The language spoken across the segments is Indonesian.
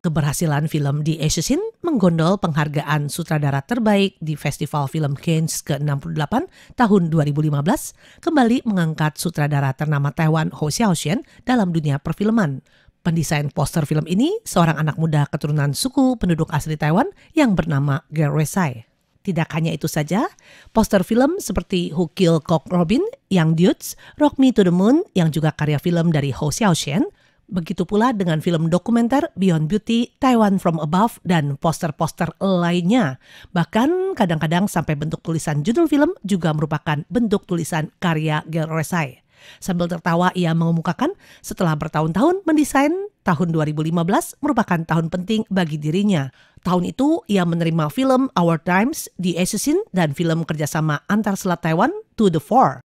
Keberhasilan film di Assassin menggondol penghargaan sutradara terbaik di Festival Film Cannes ke-68 tahun 2015, kembali mengangkat sutradara ternama Taiwan Ho Xiaoxian dalam dunia perfilman. Pendesain poster film ini seorang anak muda keturunan suku penduduk asli Taiwan yang bernama Gerwesai. Sai. Tidak hanya itu saja, poster film seperti Who Killed Cock Robin, yang Dudes, Rock Me to the Moon yang juga karya film dari Ho Xiaoxian, begitu pula dengan film dokumenter Beyond Beauty, Taiwan from Above, dan poster-poster lainnya. Bahkan kadang-kadang sampai bentuk tulisan judul film juga merupakan bentuk tulisan karya Gil Resai. Sambil tertawa ia mengemukakan setelah bertahun-tahun mendesain tahun 2015 merupakan tahun penting bagi dirinya. Tahun itu ia menerima film Our Times, The Assassin, dan film kerjasama antar Selat Taiwan, To The Four.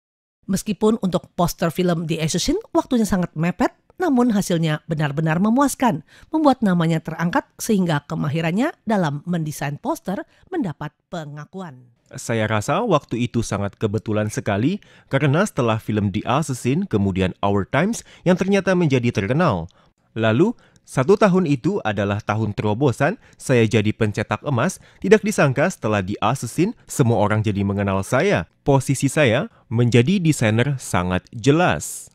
Meskipun untuk poster film The Assassin waktunya sangat mepet, namun hasilnya benar-benar memuaskan, membuat namanya terangkat sehingga kemahirannya dalam mendesain poster mendapat pengakuan. Saya rasa waktu itu sangat kebetulan sekali karena setelah film The Assassin kemudian Our Times yang ternyata menjadi terkenal, Lalu, satu tahun itu adalah tahun terobosan, saya jadi pencetak emas, tidak disangka setelah di Assassin, semua orang jadi mengenal saya. Posisi saya menjadi desainer sangat jelas.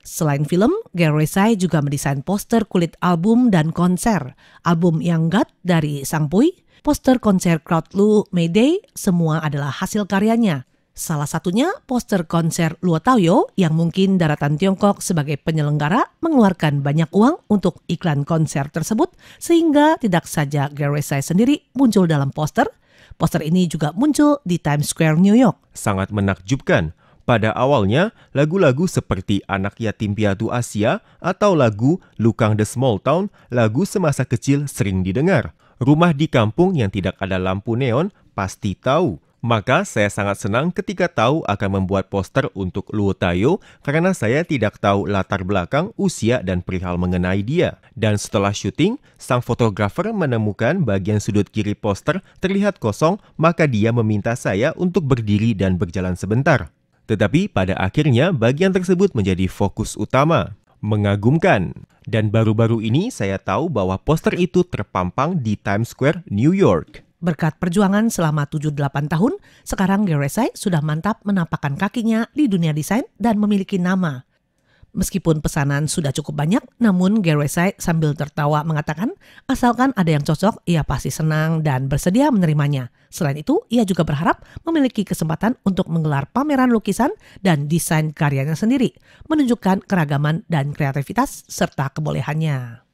Selain film, Gary Sai juga mendesain poster kulit album dan konser. Album Yang God dari Sang Pui, poster konser Crowd Lu Mayday, semua adalah hasil karyanya. Salah satunya poster konser Luo Taoyo yang mungkin daratan Tiongkok sebagai penyelenggara mengeluarkan banyak uang untuk iklan konser tersebut sehingga tidak saja Geresai sendiri muncul dalam poster. Poster ini juga muncul di Times Square New York. Sangat menakjubkan. Pada awalnya, lagu-lagu seperti Anak Yatim Piatu Asia atau lagu Lukang the Small Town, lagu semasa kecil sering didengar. Rumah di kampung yang tidak ada lampu neon pasti tahu maka saya sangat senang ketika tahu akan membuat poster untuk Luo Tayo karena saya tidak tahu latar belakang, usia, dan perihal mengenai dia. Dan setelah syuting, sang fotografer menemukan bagian sudut kiri poster terlihat kosong, maka dia meminta saya untuk berdiri dan berjalan sebentar. Tetapi pada akhirnya bagian tersebut menjadi fokus utama. Mengagumkan. Dan baru-baru ini saya tahu bahwa poster itu terpampang di Times Square, New York. Berkat perjuangan selama 78 tahun, sekarang Geresai sudah mantap menampakkan kakinya di dunia desain dan memiliki nama. Meskipun pesanan sudah cukup banyak, namun Geresai sambil tertawa mengatakan asalkan ada yang cocok, ia pasti senang dan bersedia menerimanya. Selain itu, ia juga berharap memiliki kesempatan untuk menggelar pameran lukisan dan desain karyanya sendiri, menunjukkan keragaman dan kreativitas serta kebolehannya.